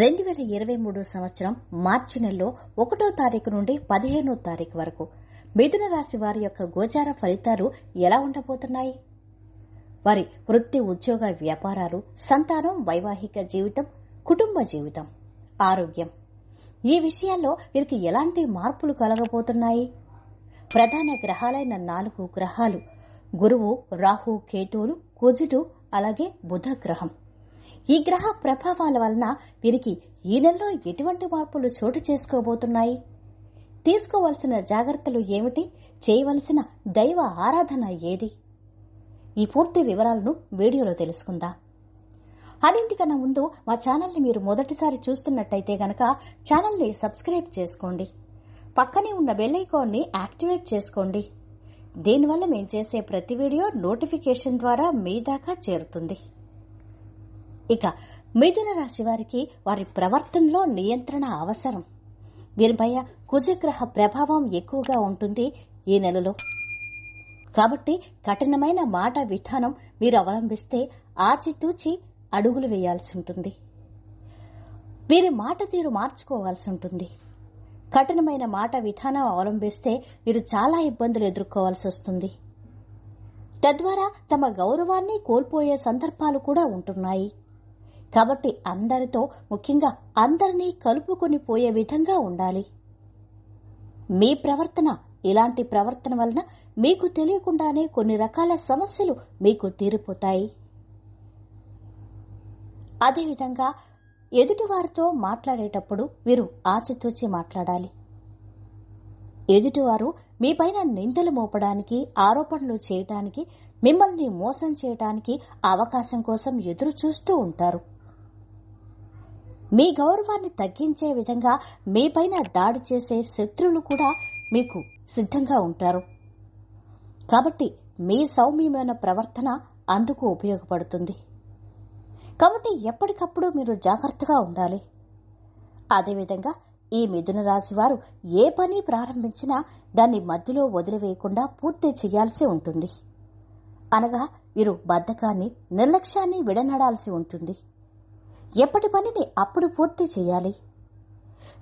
రెండు వేల ఇరవై మూడు సంవత్సరం మార్చి నెలలో ఒకటో తారీఖు నుండి పదిహేనో తారీఖు వరకు మిథున రాశి వారి యొక్క గోచార ఫలితాలు ఎలా ఉండబోతున్నాయి వారి వృత్తి ఉద్యోగ వ్యాపారాలు సంతానం వైవాహిక జీవితం కుటుంబ జీవితం ఆరోగ్యం ఈ విషయాల్లో వీరికి ఎలాంటి మార్పులు కలగబోతున్నాయి ప్రధాన గ్రహాలైన నాలుగు గ్రహాలు గురువు రాహు కేతువులు కుజుడు అలాగే బుధ గ్రహం ఈ గ్రహ ప్రభావాల వలన వీరికి ఈ నెలలో ఎటువంటి మార్పులు చోటు చేసుకోబోతున్నాయి తీసుకోవలసిన జాగ్రత్తలు ఏమిటి చేయవలసిన దైవ ఆరాధన ఏది ఈ పూర్తి వివరాలను వీడియోలో తెలుసుకుందాం అన్నింటికన్నా ముందు మా ఛానల్ని మీరు మొదటిసారి చూస్తున్నట్టయితే గనక ఛానల్ని సబ్స్క్రైబ్ చేసుకోండి పక్కనే ఉన్న బెల్ యాక్టివేట్ చేసుకోండి దీనివల్ల మేము చేసే ప్రతి వీడియో నోటిఫికేషన్ ద్వారా మీ దాకా చేరుతుంది ఇక మిథున రాశి వారికి వారి ప్రవర్తనలో నియంత్రణ అవసరం వీరిపై కుజగ్రహ ప్రభావం ఎక్కువగా ఉంటుంది ఈ నెలలో కాబట్టి కఠినమైన మాట విధానం మీరు అవలంబిస్తే ఆచితూచి అడుగులు వేయాల్సి ఉంటుంది మీరు మాట తీరు మార్చుకోవాల్సి ఉంటుంది కఠినమైన మాట విధానం అవలంబిస్తే మీరు చాలా ఇబ్బందులు ఎదుర్కోవాల్సి వస్తుంది తద్వారా తమ గౌరవాన్ని కోల్పోయే సందర్భాలు కూడా ఉంటున్నాయి కాబట్టి అందరితో ముఖ్యంగా అందరినీ కలుపుకొని పోయే విధంగా ఉండాలి మీ ప్రవర్తన ఇలాంటి ప్రవర్తన వలన మీకు తెలియకుండానే కొన్ని రకాల సమస్యలు మీకు తీరిపోతాయి అదేవిధంగా ఎదుటివారితో మాట్లాడేటప్పుడు మీరు ఆచితూచి మాట్లాడాలి ఎదుటివారు మీపైన నిందలు మోపడానికి ఆరోపణలు చేయటానికి మిమ్మల్ని మోసం చేయటానికి అవకాశం కోసం ఎదురు చూస్తూ ఉంటారు మీ గౌరవాన్ని తగ్గించే విధంగా మీపైన దాడి చేసే శత్రులు కూడా మీకు సిద్ధంగా ఉంటారు కాబట్టి మీ సౌమ్యమైన ప్రవర్తన అందుకు ఉపయోగపడుతుంది కాబట్టి ఎప్పటికప్పుడు మీరు జాగ్రత్తగా ఉండాలి అదేవిధంగా ఈ మిథున రాశి వారు ఏ పని ప్రారంభించినా దాన్ని మధ్యలో వదిలివేయకుండా పూర్తి చేయాల్సి ఉంటుంది అనగా వీరు బద్ధకాన్ని నిర్లక్ష్యాన్ని విడనడాల్సి ఉంటుంది ఎప్పటి పనిని అప్పుడు పూర్తి చేయాలి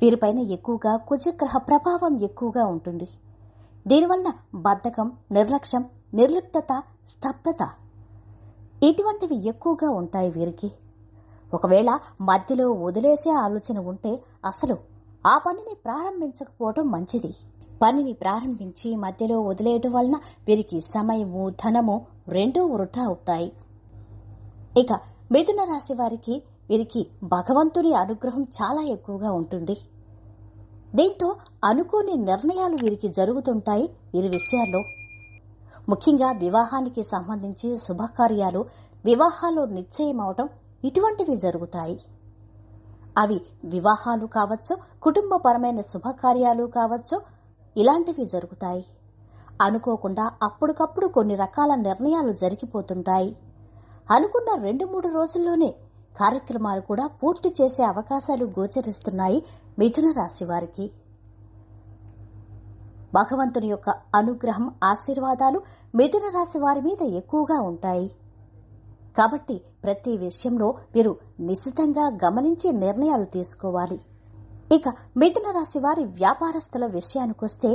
వీరిపైన ఎక్కువగా కుజగ్రహ ప్రభావం ఎక్కువగా ఉంటుంది దీనివల్ల బద్ధకం నిర్లక్ష్యం నిర్లిప్తత స్తబ్దత ఇటువంటివి ఎక్కువగా ఉంటాయి వీరికి ఒకవేళ మధ్యలో వదిలేసే ఆలోచన ఉంటే అసలు ఆ పనిని ప్రారంభించకపోవడం మంచిది పనిని ప్రారంభించి మధ్యలో వదిలేయడం వలన వీరికి సమయము ధనము రెండూ వృధా అవుతాయి ఇక మిథున రాశి వారికి వీరికి భగవంతుని అనుగ్రహం చాలా ఎక్కువగా ఉంటుంది దీంతో అనుకోని నిర్ణయాలు వీరికి జరుగుతుంటాయి వీరి విషయాల్లో ముఖ్యంగా వివాహానికి సంబంధించి శుభకార్యాలు వివాహాలు నిశ్చయమవటం ఇటువంటివి జరుగుతాయి అవి వివాహాలు కావచ్చు కుటుంబపరమైన శుభకార్యాలు కావచ్చు ఇలాంటివి జరుగుతాయి అనుకోకుండా అప్పటికప్పుడు కొన్ని రకాల నిర్ణయాలు జరిగిపోతుంటాయి అనుకున్న రెండు మూడు రోజుల్లోనే కార్యక్రమాలు కూడా పూర్తి చేసే అవకాశాలు గోచరిస్తున్నాయి మిథున రాశి వారికి భగవంతుని యొక్క అనుగ్రహం ఆశీర్వాదాలు మిథున రాశి వారి మీద ఎక్కువగా ఉంటాయి కాబట్టి ప్రతి విషయంలో మీరు నిశ్చితంగా గమనించి నిర్ణయాలు తీసుకోవాలి ఇక మిథున రాశి వారి వ్యాపారస్తుల విషయానికొస్తే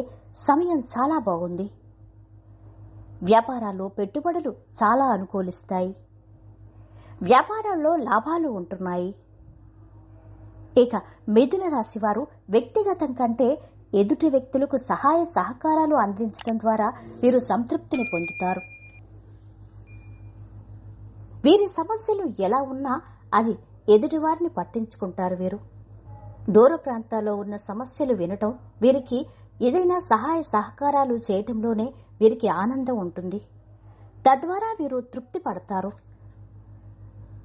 సమయం చాలా బాగుంది వ్యాపారాల్లో పెట్టుబడులు చాలా అనుకూలిస్తాయి వ్యాపారంలో లాభాలు ఉంటున్నాయి ఇక మిథున రాశి వారు వ్యక్తిగతం కంటే ఎదుటి వ్యక్తులకు సహాయ సహకారాలు అందించడం ద్వారా వీరు సంతృప్తిని పొందుతారు వీరి సమస్యలు ఎలా ఉన్నా అది ఎదుటివారిని పట్టించుకుంటారు వీరు దూర ప్రాంతాల్లో ఉన్న సమస్యలు వినటం వీరికి ఏదైనా సహాయ సహకారాలు చేయటంలోనే వీరికి ఆనందం ఉంటుంది తద్వారా వీరు తృప్తి పడతారు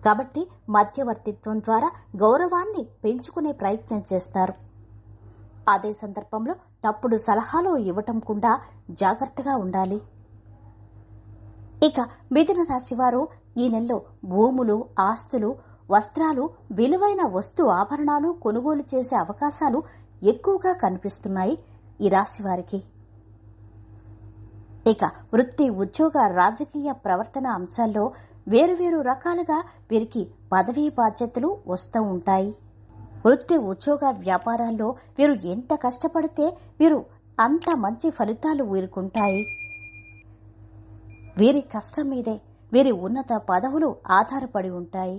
కాబట్టి మధ్యవర్తిత్వం ద్వారా గౌరవాన్ని పెంచుకునే ప్రయత్నం చేస్తారు అదే సందర్భంలో తప్పుడు సలహాలు ఇవ్వటం కూడా జాగ్రత్తగా ఉండాలి ఇక మిథున రాశివారు ఈ నెలలో భూములు ఆస్తులు వస్త్రాలు విలువైన వస్తు ఆభరణాలు కొనుగోలు చేసే అవకాశాలు ఎక్కువగా కనిపిస్తున్నాయి ఈ రాశి వారికి ఇక వృత్తి ఉద్యోగ రాజకీయ ప్రవర్తన అంశాల్లో వేరువేరు రకాలుగా వీరికి పదవీ బాధ్యతలు వస్తూ ఉంటాయి వృత్తి ఉద్యోగ వ్యాపారాల్లో వీరు ఎంత కష్టపడితే వీరు అంత మంచి ఫలితాలు వీరుకుంటాయి వీరి కష్టం మీదే వీరి ఉన్నత పదవులు ఆధారపడి ఉంటాయి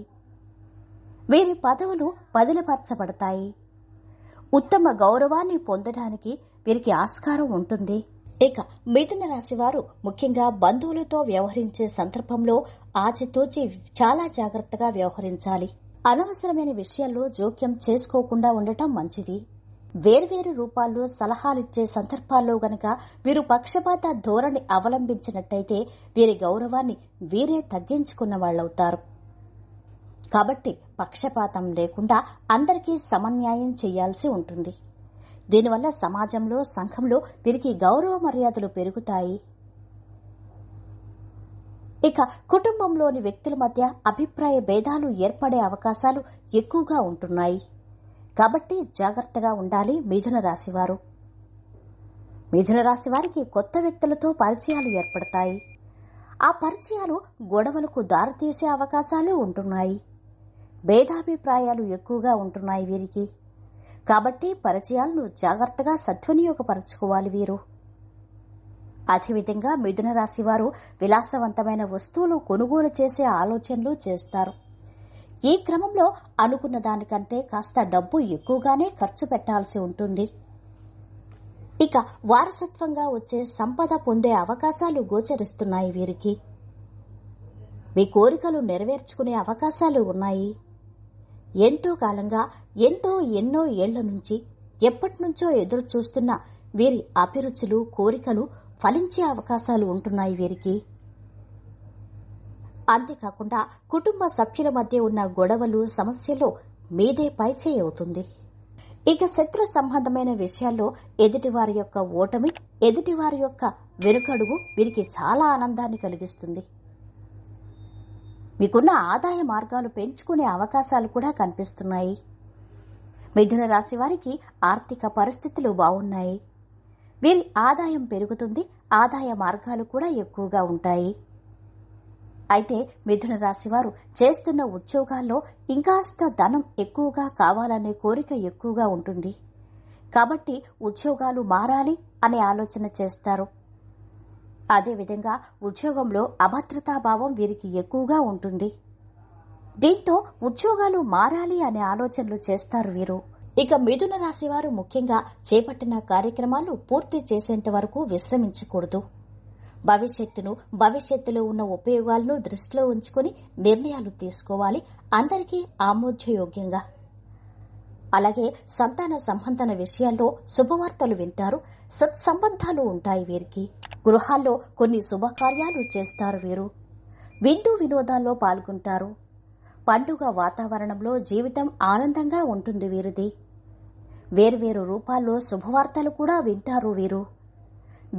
వీరి పదవులు బదిలిపరచబడతాయి ఉత్తమ గౌరవాన్ని పొందడానికి వీరికి ఆస్కారం ఉంటుంది ఇక మిథున రాశి వారు ముఖ్యంగా బంధువులతో వ్యవహరించే సందర్భంలో ఆచితూచి చాలా జాగ్రత్తగా వ్యవహరించాలి అనవసరమైన విషయాల్లో జోక్యం చేసుకోకుండా ఉండటం మంచిది వేర్వేరు రూపాల్లో సలహాలిచ్చే సందర్భాల్లో గనక వీరు పక్షపాత ధోరణి అవలంబించినట్టయితే వీరి గౌరవాన్ని వీరే తగ్గించుకున్న వాళ్ళవుతారు కాబట్టి పక్షపాతం లేకుండా అందరికీ సమన్యాయం చేయాల్సి ఉంటుంది దీనివల్ల సమాజంలో సంఘంలో వీరికి గౌరవ మర్యాదలు పెరుగుతాయి ఇక కుటుంబంలోని వ్యక్తుల మధ్య అభిప్రాయ భేదాలు ఏర్పడే అవకాశాలు ఎక్కువగా ఉంటున్నాయి కాబట్టి జాగ్రత్తగా ఉండాలి మిథున రాశివారు మిథున రాశి వారికి కొత్త వ్యక్తులతో పరిచయాలు ఏర్పడతాయి ఆ పరిచయాలు గొడవలకు దారితీసే అవకాశాలు ఉంటున్నాయి భేదాభిప్రాయాలు ఎక్కువగా ఉంటున్నాయి వీరికి కాబట్టి పరిచయాలను జాగ్రత్తగా సద్వినియోగపరచుకోవాలి వీరు అదేవిధంగా మిథున రాశి వారు విలాసవంతమైన వస్తువులు కొనుగోలు చేసే ఆలోచనలు చేస్తారు ఈ క్రమంలో అనుకున్న దానికంటే కాస్త డబ్బు ఎక్కువగానే ఖర్చు పెట్టాల్సి ఉంటుంది ఇక వారసత్వంగా వచ్చే సంపద పొందే అవకాశాలు గోచరిస్తున్నాయి వీరికి మీ కోరికలు నెరవేర్చుకునే అవకాశాలు ఉన్నాయి ఎంతో కాలంగా ఎంతో ఎన్నో ఏళ్ల నుంచి ఎప్పటినుంచో ఎదురు చూస్తున్న వీరి అభిరుచులు కోరికలు ఫలించే అవకాశాలు ఉంటున్నాయి వీరికి అంతేకాకుండా కుటుంబ సభ్యుల మధ్య ఉన్న గొడవలు సమస్యలు మీదే పైచేయి అవుతుంది ఇక శత్రు సంబంధమైన విషయాల్లో ఎదుటివారి యొక్క ఓటమి ఎదుటివారి యొక్క వెనుకడుగు వీరికి చాలా ఆనందాన్ని కలిగిస్తుంది మీకున్న ఆదాయ మార్గాలు పెంచుకునే అవకాశాలు కూడా కనిపిస్తున్నాయి మిథున రాశి వారికి ఆర్థిక పరిస్థితులు బాగున్నాయి వీరి ఆదాయం పెరుగుతుంది ఆదాయ మార్గాలు కూడా ఎక్కువగా ఉంటాయి అయితే మిథున రాశి వారు చేస్తున్న ఉద్యోగాల్లో ఇంకాస్త ధనం ఎక్కువగా కావాలనే కోరిక ఎక్కువగా ఉంటుంది కాబట్టి ఉద్యోగాలు మారాలి అనే ఆలోచన చేస్తారు అదేవిధంగా ఉద్యోగంలో అభద్రతాభావం వీరికి ఎక్కువగా ఉంటుంది దీంతో ఉద్యోగాలు మారాలి అనే ఆలోచనలు చేస్తారు వీరు ఇక మిథున రాశి వారు ముఖ్యంగా చేపట్టిన కార్యక్రమాలు పూర్తి చేసేంత వరకు విశ్రమించకూడదు భవిష్యత్తును భవిష్యత్తులో ఉన్న ఉపయోగాలను దృష్టిలో ఉంచుకుని నిర్ణయాలు తీసుకోవాలి అందరికీ ఆమోద్యయోగ్యంగా అలాగే సంతాన సంబంధన విషయాల్లో శుభవార్తలు వింటారు సత్సంబంధాలు ఉంటాయి వీరికి గృహాల్లో కొన్ని శుభకార్యాలు చేస్తారు వీరు వింటూ వినోదాల్లో పాల్గొంటారు పండుగ వాతావరణంలో జీవితం ఆనందంగా ఉంటుంది వీరిది వేర్వేరు రూపాల్లో శుభవార్తలు కూడా వింటారు వీరు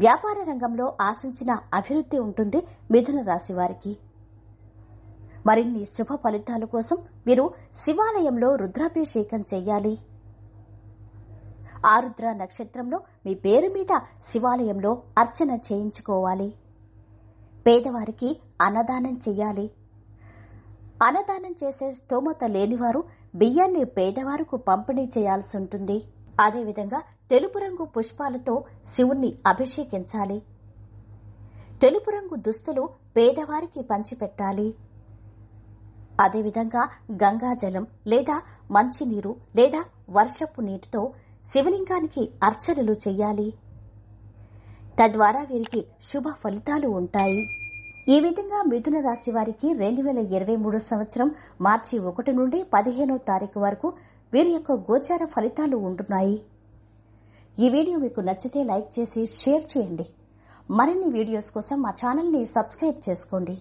వ్యాపార రంగంలో ఆశించిన అభివృద్ధి ఉంటుంది మిథున రాశి వారికి మరిన్ని శుభ ఫలితాల కోసం మీరు శివాలయంలో రుద్రాభిషేకం చేయాలి ఆరుద్ర నక్షత్రంలో మీ పేరు మీద శివాలయంలో అర్చన చేయించుకోవాలి పేదవారికి అన్నదానం చేయాలి అన్నదానం చేసే స్తోమత లేనివారు బియ్యాన్ని పేదవారికి పంపిణీ చేయాల్సి ఉంటుంది అదేవిధంగా తెలుపు రంగు పుష్పాలతో శివుణ్ణి అభిషేకించాలి తెలుపు రంగు దుస్తులు పేదవారికి పంచిపెట్టాలి అదేవిధంగా గంగాజలం లేదా మంచినీరు లేదా వర్షపు నీటితో శివలింగానికి అర్చనలు చేయాలి తద్వారా వీరికి శుభ ఫలితాలు ఉంటాయి ఈ విధంగా మిథున రాశి వారికి రెండు వేల ఇరవై మూడు సంవత్సరం మార్చి ఒకటి నుండి పదిహేనో తారీఖు వరకు వీరి యొక్క గోచార ఫలితాలు ఉంటున్నాయి ఈ వీడియో మీకు నచ్చితే లైక్ చేసి షేర్ చేయండి మరిన్ని వీడియోస్ కోసం మా ఛానల్ని సబ్స్క్రైబ్ చేసుకోండి